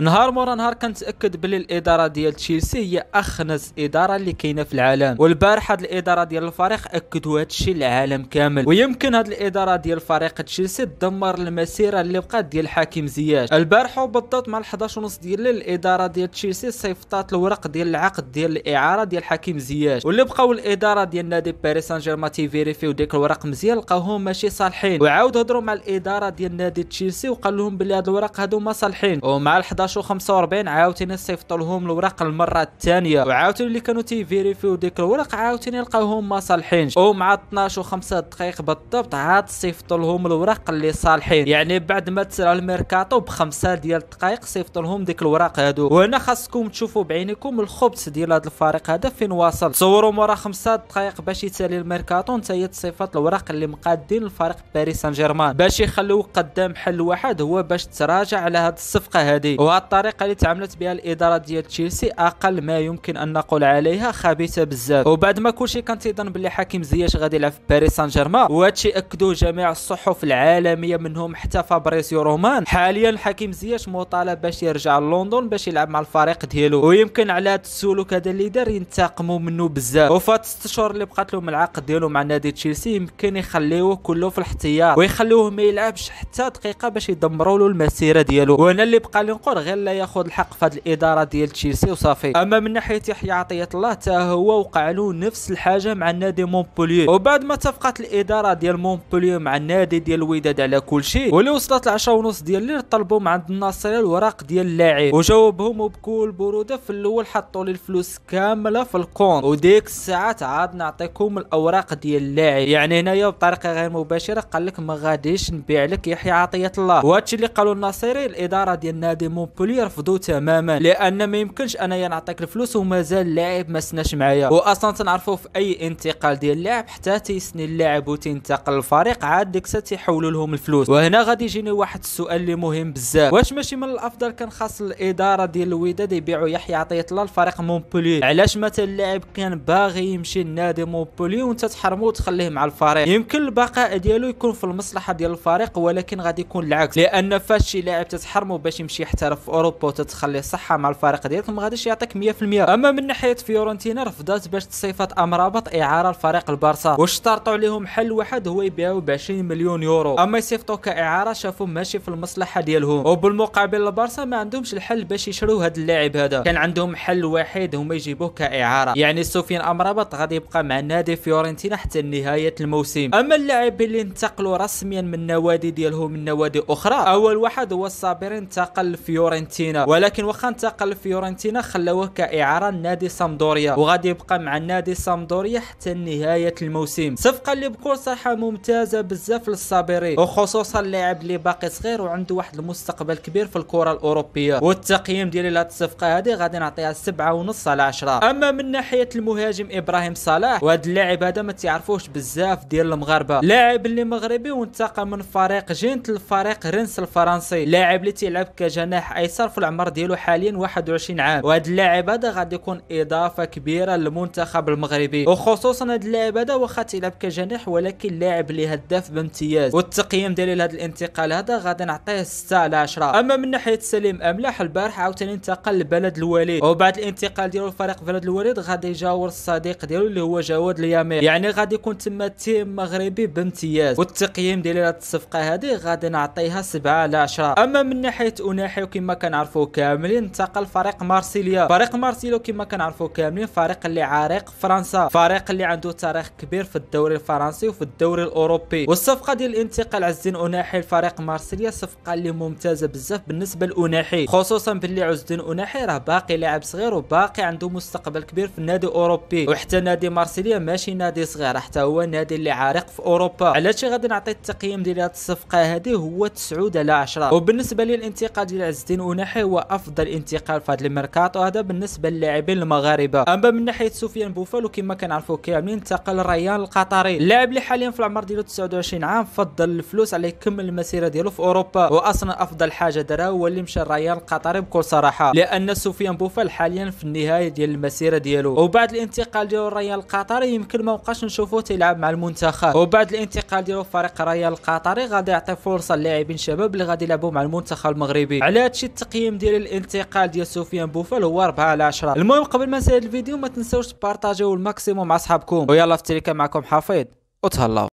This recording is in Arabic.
نهار مورا نهار كنتاكد بلي الاداره ديال تشيلسي هي اخنس اداره اللي كاينه في العالم والبارحه هاد الاداره ديال الفريق اكدوا هادشي للعالم كامل ويمكن هاد الاداره ديال فريق تشيلسي دمر المسيره اللي بقات ديال حكيم زياش البارحه وبالضبط مع 11 ونص ديال الليل الاداره ديال تشيلسي صيفطات الورق ديال العقد ديال الاعاره ديال حكيم زياش واللي بقاو الاداره ديال نادي باريس سان جيرمان تيفيريفيو ديك الورق مزيان لقاوهم ماشي صالحين وعاود هضروا مع الاداره ديال نادي تشيلسي وقال لهم بلي هاد الورق هادو ما صالحين ومع 11 18 و45 عاوتاني صيفطوا لهم الوراق المره الثانيه وعاوتاني اللي كانوا تيفيريفيو ديك الوراق عاوتاني لقاوهم ما صالحينش ومع 12 و5 دقائق بالضبط عاد صيفطوا لهم الوراق اللي صالحين يعني بعد ما تسرع الميركاتو بخمسه ديال الدقائق صيفطوا لهم ديك الوراق هادو وهنا خاصكم تشوفوا بعينكم الخبث ديال هذا الفريق هذا فين واصل تصوروا مورا خمسه دقائق باش يتسالي الميركاتو انت هي تصيفط الوراق اللي مقادين لفريق باريس سان جيرمان باش يخلوه قدام حل واحد هو باش تراجع على هاد الصفقه هادي والطريقة اللي تعاملت بها الاداره ديال تشيلسي اقل ما يمكن ان نقول عليها خبيثه بزاف وبعد ما كلشي كان تيظن بلي حكيم زياش غادي يلعب في باريس سان جيرمان وهادشي اكدوه جميع الصحف العالميه منهم حتى فابريسيو رومان حاليا حكيم زياش مطالب باش يرجع لندن باش يلعب مع الفريق ديالو ويمكن على هذا السلوك هذا اللي دار ينتقموا منه بزاف وفات 6 شهور اللي بقات له من العقد ديالو مع نادي تشيلسي يمكن يخليوه كله في الاحتياط ويخليوه ما يلعبش حتى دقيقه باش يدمروا له المسيره ديالو وانا اللي بقى لي نقول غير لا ياخذ الحق في هذه الاداره ديال تشيلسي وصافي اما من ناحيه يحيى عطيه الله حتى هو وقع له نفس الحاجه مع النادي مونبوليو وبعد ما اتفقت الاداره ديال مونبوليو مع النادي ديال الوداد على كل شيء واللي وصلت العشاء 10 ونص ديال الليل طلبوا من عند الناصريه الوراق ديال اللاعب وجاوبهم بكل بروده في الاول حطوا لي الفلوس كامله في الكونت وديك الساعات عاد نعطيكم الاوراق ديال اللاعب يعني هنايا بطريقه غير مباشره قال لك ما غاديش نبيع لك يحيى عطيه الله وهادشي اللي قالوا الناصري الاداره ديال نادي مونبوليو نابولي رفضوه تماما لان ما يمكنش انايا نعطيك الفلوس ومازال اللاعب ما سناش معايا واصلا تنعرفوا في اي انتقال ديال اللاعب حتى تيسني اللاعب وتنتقل الفريق عاد ديك الساعه تيحولوا لهم الفلوس وهنا غادي يجيني واحد السؤال اللي مهم بزاف واش ماشي من الافضل كان خاص الاداره ديال الوداد يبيعوا يحيى عطيه الله لفريق مونبولي علاش مثلا اللاعب كان باغي يمشي لنادي مونبولي وانت تحرمو وتخليه مع الفريق يمكن البقاء ديالو يكون في المصلحه ديال الفريق ولكن غادي يكون العكس لان فاش شي لاعب تتحرمو باش يمشي يحترف في اوروبا وتتخلي صحه مع الفريق ديالك ما غاديش يعطيك 100% اما من ناحيه فيورنتينا رفضت باش تصيفط امرابط اعاره لفريق البارسا واشترطوا عليهم حل واحد هو يبيعوا ب 20 مليون يورو اما يصيفطوا كاعاره شافوا ماشي في المصلحه ديالهم وبالمقابل البارسا ما عندهمش الحل باش يشروا هذا اللاعب هذا كان عندهم حل واحد هما يجيبوه كاعاره يعني سفيان امرابط غادي يبقى مع نادي فيورنتينا حتى نهايه الموسم اما اللاعب اللي انتقلوا رسميا من نوادي ديالهم من نوادي اخرى اول واحد هو الصابرين انتقل لفيورنتينا فيورنتينا ولكن واخا انتقل لفيورنتينا خلوه كاعاره لنادي سامدوريا وغادي يبقى مع النادي سامدوريا حتى نهايه الموسم صفقه اللي بكل صراحه ممتازه بزاف للصابري وخصوصا اللاعب اللي باقي صغير وعنده واحد المستقبل كبير في الكره الاوروبيه والتقييم ديالي لهاد الصفقه هذه غادي نعطيها ونص على 10 اما من ناحيه المهاجم ابراهيم صلاح وهذا اللاعب هذا ما تعرفوش بزاف ديال المغاربه لاعب اللي مغربي وانتقل من فريق جنت لفريق رنس الفرنسي لاعب اللي تيلعب كجناح ايسر في العمر ديالو حاليا 21 عام وهذا اللاعب هذا غادي يكون اضافه كبيره للمنتخب المغربي وخصوصا هذا اللاعب هذا واخا تيلعب كجناح ولكن لاعب اللي هداف بامتياز والتقييم ديالي لهذا الانتقال هذا غادي نعطيه 6 على 10 اما من ناحيه سليم املاح البارح عاوتاني انتقل لبلد الوليد وبعد الانتقال ديالو لفريق بلد الوليد غادي يجاور الصديق ديالو اللي هو جواد اليامير يعني غادي يكون تما تيم مغربي بامتياز والتقييم ديالي لهذه الصفقه هذه غادي نعطيها 7 على 10 اما من ناحيه اوناحي وكما كما كنعرفوا كاملين انتقل فريق مارسيليا فريق مارسيليا كما كنعرفوا كاملين فريق اللي عريق فرنسا فريق اللي عنده تاريخ كبير في الدوري الفرنسي وفي الدوري الاوروبي والصفقه ديال الانتقال عز الدين اوناحي لفريق مارسيليا صفقه اللي ممتازه بزاف بالنسبه لاوناحي خصوصا باللي عز الدين اوناحي راه باقي لاعب صغير وباقي عنده مستقبل كبير في النادي الاوروبي وحتى نادي مارسيليا ماشي نادي صغير حتى هو نادي اللي عريق في اوروبا علاش غادي نعطي التقييم ديال هذه الصفقه هذه هو 9 على 10 وبالنسبه للانتقال ديال عز محسن ونحي هو افضل انتقال في هذا الميركاتو هذا بالنسبه للاعبين المغاربه اما من ناحيه سفيان بوفال وكما كنعرفوا كاملين انتقل ريال القطري اللاعب اللي حاليا في العمر ديالو 29 عام فضل الفلوس على يكمل المسيره ديالو في اوروبا واصلا افضل حاجه دارها هو اللي مشى الريال القطري بكل صراحه لان سفيان بوفال حاليا في النهايه ديال المسيره ديالو وبعد الانتقال ديالو الريال القطري يمكن ما بقاش نشوفوه تيلعب مع المنتخب وبعد الانتقال ديالو فريق الريال القطري غادي يعطي فرصه للاعبين شباب اللي غادي يلعبوا مع المنتخب المغربي على هذا ماشي التقييم ديال الانتقال ديال سفيان بوفال هو 4 على 10 المهم قبل ما نسالي الفيديو ما تنساوش تبارطاجيو الماكسيموم مع اصحابكم ويلا في معكم حفيظ وتهلاو